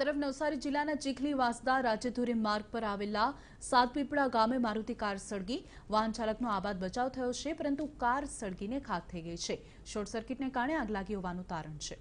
તરફ નવસારી જિલ્લાના ચીખલી વાસદા રાજ્યધોરી માર્ગ પર આવેલા સાતપીપળા ગામે મારુતિ કાર સળગી વાહન ચાલકનો આબાદ બચાવ થયો છે પરંતુ કાર સળગીને ખાક થઈ ગઈ છે શોર્ટ સર્કિટને કારણે આગ લાગી હોવાનું તારણ છે